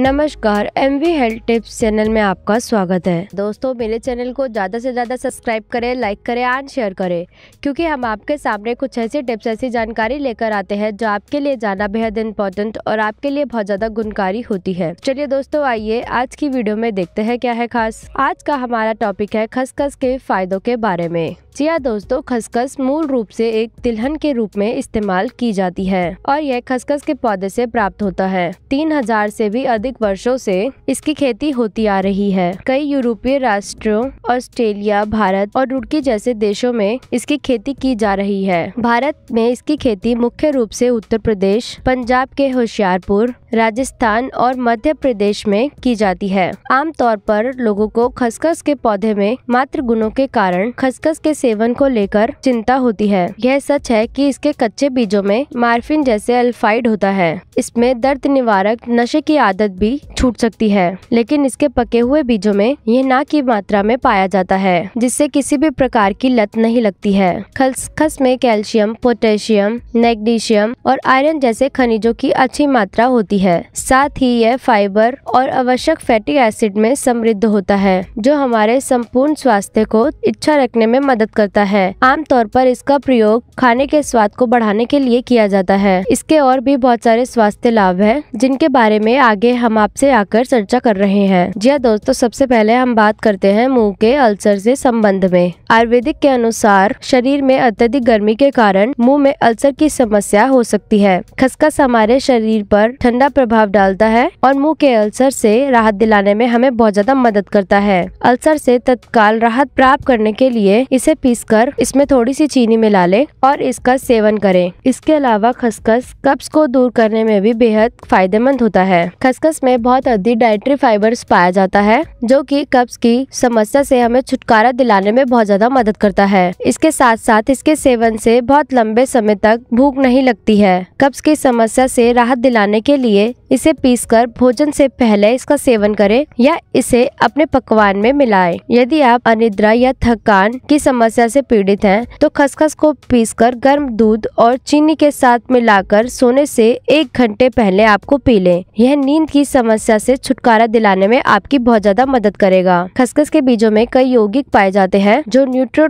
नमस्कार M V health tips channel में आपका स्वागत है दोस्तों मेरे चैनल को ज़्यादा से ज़्यादा सब्सक्राइब करें लाइक करें एंड शेयर करें क्योंकि हम आपके सामने कुछ ऐसी टिप्स ऐसी जानकारी लेकर आते हैं जो आपके लिए जाना बेहद इम्पोर्टेंट और आपके लिए बहुत ज़्यादा गुणकारी होती है चलिए दोस्तों आइए आज की वीडियो में देखते हैं क्या है खास आज का हमारा टॉपिक है खसखस के फायदों के बारे में चिया दोस्तों खसखस मूल रूप से एक तिलहन के रूप में इस्तेमाल की जाती है और यह खसखस के पौधे से प्राप्त होता है तीन हजार से भी अधिक वर्षों से इसकी खेती होती आ रही है कई यूरोपीय राष्ट्रों ऑस्ट्रेलिया भारत और रुड़की जैसे देशों में इसकी खेती की जा रही है भारत में इसकी खेती मुख्य रूप से उत्तर प्रदेश पंजाब के होशियारपुर राजस्थान और मध्य प्रदेश में की जाती है आमतौर पर लोगों को खसखस के पौधे में मात्र गुणों के कारण खसखस के सेवन को लेकर चिंता होती है यह सच है कि इसके कच्चे बीजों में मार्फिन जैसे अल्फाइड होता है इसमें दर्द निवारक नशे की आदत भी छूट सकती है लेकिन इसके पके हुए बीजों में यह ना की मात्रा में पाया जाता है जिससे किसी भी प्रकार की लत नहीं लगती है खसखस में कैल्शियम पोटेशियम मैग्नीशियम और आयरन जैसे खनिजों की अच्छी मात्रा होती है साथ ही यह फाइबर और आवश्यक फैटी एसिड में समृद्ध होता है जो हमारे संपूर्ण स्वास्थ्य को इच्छा रखने में मदद करता है आमतौर पर इसका प्रयोग खाने के स्वाद को बढ़ाने के लिए किया जाता है इसके और भी बहुत सारे स्वास्थ्य लाभ है जिनके बारे में आगे हम आपसे आकर चर्चा कर रहे हैं जी हाँ दोस्तों सबसे पहले हम बात करते हैं मुँह के अल्सर ऐसी सम्बन्ध में आयुर्वेदिक के अनुसार शरीर में अत्यधिक गर्मी के कारण मुँह में अल्सर की समस्या हो सकती है खसखस हमारे शरीर पर ठंडा प्रभाव डालता है और मुंह के अल्सर से राहत दिलाने में हमें बहुत ज्यादा मदद करता है अल्सर से तत्काल राहत प्राप्त करने के लिए इसे पीस कर इसमें थोड़ी सी चीनी मिला लें और इसका सेवन करें इसके अलावा खसखस कब्ज को दूर करने में भी बेहद फायदेमंद होता है खसखस में बहुत अधिक डायट्री फाइबर्स पाया जाता है जो कि कब्ज की समस्या से हमें छुटकारा दिलाने में बहुत ज्यादा मदद करता है इसके साथ साथ इसके सेवन से बहुत लंबे समय तक भूख नहीं लगती है कब्ज की समस्या से राहत दिलाने के लिए इसे पीसकर भोजन से पहले इसका सेवन करें या इसे अपने पकवान में मिलाएं। यदि आप अनिद्रा या थकान की समस्या समस्या से पीड़ित हैं तो खसखस को पीसकर गर्म दूध और चीनी के साथ मिलाकर सोने से एक घंटे पहले आपको पी लें यह नींद की समस्या से छुटकारा दिलाने में आपकी बहुत ज्यादा मदद करेगा खसखस के बीजों में कई यौगिक पाए जाते हैं जो न्यूट्रो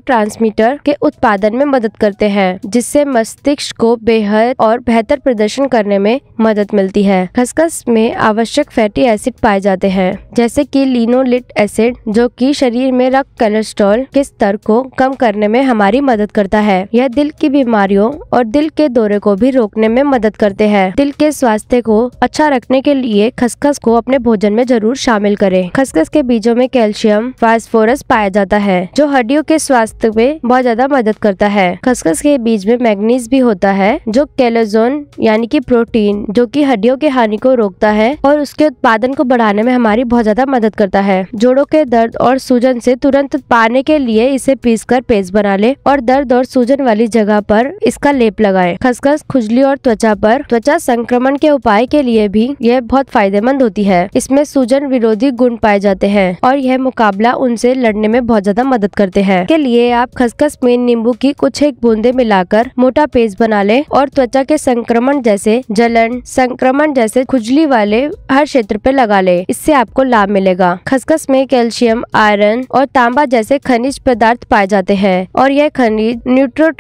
के उत्पादन में मदद करते हैं जिससे मस्तिष्क को बेहद और बेहतर प्रदर्शन करने में मदद मिलती है खसखस में आवश्यक फैटी एसिड पाए जाते हैं जैसे की लिनोलिट एसिड जो कि शरीर में रक्त कोलेस्ट्रॉल के स्तर को कम कम करने में हमारी मदद करता है यह दिल की बीमारियों और दिल के दौरे को भी रोकने में मदद करते हैं दिल के स्वास्थ्य को अच्छा रखने के लिए खसखस को अपने भोजन में जरूर शामिल करें खसखस के बीजों में कैल्शियम फास्फोरस पाया जाता है जो हड्डियों के स्वास्थ्य में बहुत ज्यादा मदद करता है खसखस के बीज में मैग्नीज भी होता है जो कैलोजोन यानी की प्रोटीन जो की हड्डियों के हानि को रोकता है और उसके उत्पादन को बढ़ाने में हमारी बहुत ज्यादा मदद करता है जोड़ो के दर्द और सूजन ऐसी तुरंत पाने के लिए इसे पीस कर घोलकर पेस्ट बना ले और दर्द और सूजन वाली जगह पर इसका लेप लगाए खसखस खुजली और त्वचा पर त्वचा संक्रमण के उपाय के लिए भी यह बहुत फायदेमंद होती है इसमें सूजन विरोधी गुण पाए जाते हैं और यह मुकाबला उनसे लड़ने में बहुत ज्यादा मदद करते हैं के लिए आप खसखस में नींबू की कुछ एक बूंदे मिलाकर मोटा पेस्ट बना ले और त्वचा के संक्रमण जैसे जलन संक्रमण जैसे खुजली वाले हर क्षेत्र पे लगा ले इससे आपको लाभ मिलेगा खसखस में कैल्शियम आयरन और तांबा जैसे खनिज पदार्थ पाए जाते जाते हैं और यह खनिज न्यूट्रो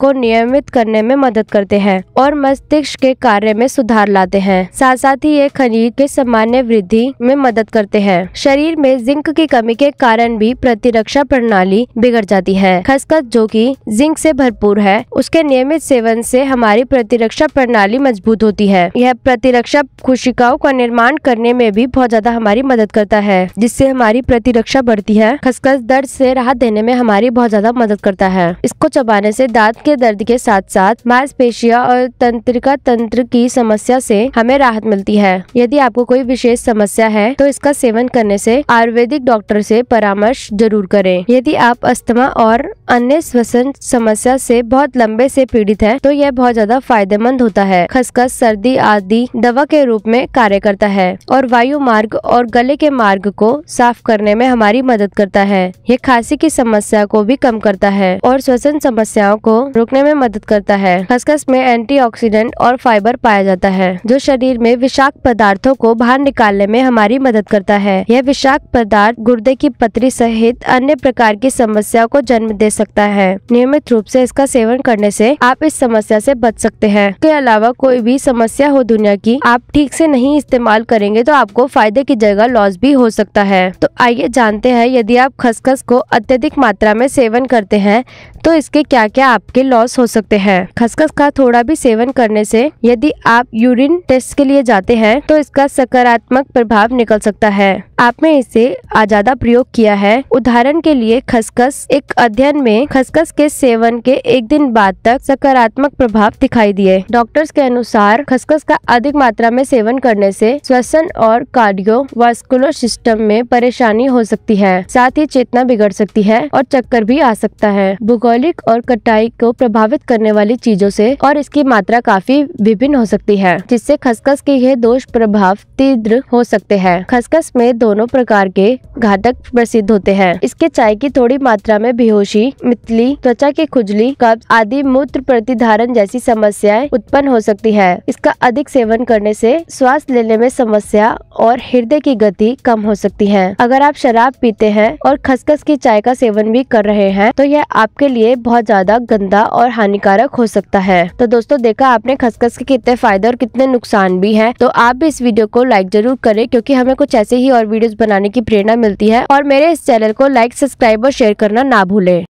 को नियमित करने में मदद करते हैं और मस्तिष्क के कार्य में सुधार लाते हैं साथ साथ ही ये खनिज के सामान्य वृद्धि में मदद करते हैं शरीर में जिंक की कमी के कारण भी प्रतिरक्षा प्रणाली बिगड़ जाती है खसखस जो कि जिंक से भरपूर है उसके नियमित सेवन से हमारी प्रतिरक्षा प्रणाली मजबूत होती है यह प्रतिरक्षा कोशिकाओं का निर्माण करने में भी बहुत ज्यादा हमारी मदद करता है जिससे हमारी प्रतिरक्षा बढ़ती है खसखस दर्द से राहत देने में हमारी बीमारी बहुत ज्यादा मदद करता है इसको चबाने से दांत के दर्द के साथ साथ मांसपेशिया और तंत्रिका तंत्र की समस्या से हमें राहत मिलती है यदि आपको कोई विशेष समस्या है तो इसका सेवन करने से आयुर्वेदिक डॉक्टर से परामर्श जरूर करें यदि आप अस्थमा और अन्य श्वसन समस्या से बहुत लंबे से पीड़ित हैं तो यह बहुत ज्यादा फायदेमंद होता है खसखस सर्दी आदि दवा के रूप में कार्य करता है और वायु मार्ग और गले के मार्ग को साफ करने में हमारी मदद करता है यह खांसी की समस्या चिंता को भी कम करता है और श्वसन समस्याओं को रोकने में मदद करता है खसखस में एंटीऑक्सीडेंट और फाइबर पाया जाता है जो शरीर में विषाक्त पदार्थों को बाहर निकालने में हमारी मदद करता है यह विषाक्त पदार्थ गुर्दे की पतरी सहित अन्य प्रकार की समस्याओं को जन्म दे सकता है नियमित रूप से इसका सेवन करने से आप इस समस्या से बच सकते हैं इसके अलावा कोई भी समस्या हो दुनिया की आप ठीक से नहीं इस्तेमाल करेंगे तो आपको फायदे की जगह लॉस भी हो सकता है तो आइए जानते हैं यदि आप खसखस को अत्यधिक मात्रा मात्रा में सेवन करते हैं तो इसके क्या क्या आपके लॉस हो सकते हैं खसखस का थोड़ा भी सेवन करने से यदि आप यूरिन टेस्ट के लिए जाते हैं तो इसका सकारात्मक प्रभाव निकल सकता है आपने इसे आजादा प्रयोग किया है उदाहरण के लिए खसखस एक अध्ययन में खसखस के सेवन के एक दिन बाद तक सकारात्मक प्रभाव दिखाई दिए डॉक्टर्स के अनुसार खसखस का अधिक मात्रा में सेवन करने से श्वसन और कार्डियो वास्कुलर सिस्टम में परेशानी हो सकती है साथ ही चेतना बिगड़ सकती है और चक्कर भी आ सकता है भूगोलिक और कटाई को प्रभावित करने वाली चीजों से और इसकी मात्रा काफी विभिन्न हो सकती है जिससे खसखस के ये दोष प्रभाव तीव्र हो सकते हैं खसखस में दोनों प्रकार के घातक प्रसिद्ध होते हैं इसके चाय की थोड़ी मात्रा में बेहोशी मितली त्वचा की खुजली कब्ज आदि मूत्र प्रतिधारण जैसी समस्याएं उत्पन्न हो सकती है इसका अधिक सेवन करने से श्वास लेने में समस्या और हृदय की गति कम हो सकती है अगर आप शराब पीते हैं और खसखस की चाय का सेवन भी कर रहे हैं तो यह आपके लिए बहुत ज्यादा गंदा और हानिकारक हो सकता है तो दोस्तों देखा आपने खसखस के कितने फायदे और कितने नुकसान भी है तो आप भी इस वीडियो को लाइक जरूर करें क्योंकि हमें कुछ ऐसे ही और वीडियोस बनाने की प्रेरणा मिलती है और मेरे इस चैनल को लाइक सब्सक्राइब और शेयर करना ना भूले